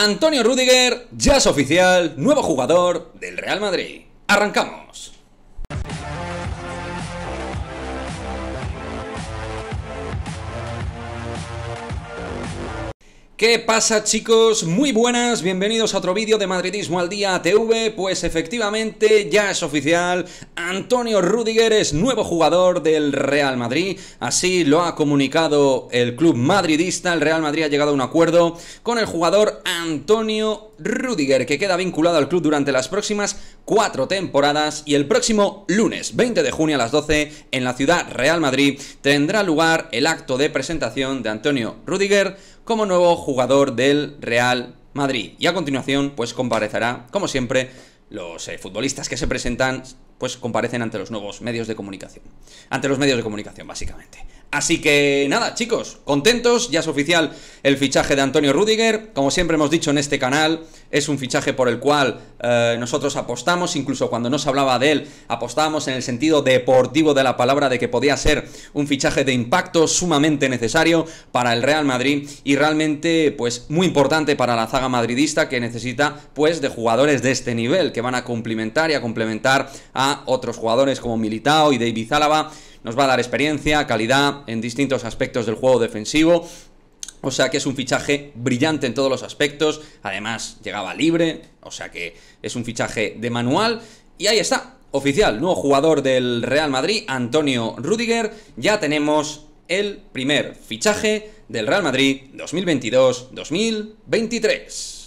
Antonio Rudiger Jazz oficial, nuevo jugador del Real Madrid. ¡Arrancamos! ¿Qué pasa chicos? Muy buenas, bienvenidos a otro vídeo de Madridismo al Día TV, pues efectivamente ya es oficial, Antonio Rudiger es nuevo jugador del Real Madrid, así lo ha comunicado el club madridista, el Real Madrid ha llegado a un acuerdo con el jugador Antonio Rudiger, que queda vinculado al club durante las próximas cuatro temporadas y el próximo lunes 20 de junio a las 12 en la ciudad Real Madrid tendrá lugar el acto de presentación de Antonio Rudiger como nuevo jugador del Real Madrid. Y a continuación, pues comparecerá, como siempre, los eh, futbolistas que se presentan pues comparecen ante los nuevos medios de comunicación. Ante los medios de comunicación, básicamente. Así que nada, chicos, contentos, ya es oficial el fichaje de Antonio Rudiger. Como siempre hemos dicho en este canal, es un fichaje por el cual eh, nosotros apostamos, incluso cuando no se hablaba de él, apostábamos en el sentido deportivo de la palabra de que podía ser un fichaje de impacto sumamente necesario para el Real Madrid y realmente pues muy importante para la zaga madridista que necesita pues de jugadores de este nivel que van a complementar y a complementar a otros jugadores como Militao y David Zálava. Nos va a dar experiencia, calidad en distintos aspectos del juego defensivo. O sea que es un fichaje brillante en todos los aspectos. Además, llegaba libre. O sea que es un fichaje de manual. Y ahí está, oficial, nuevo jugador del Real Madrid, Antonio Rudiger. Ya tenemos el primer fichaje del Real Madrid 2022-2023.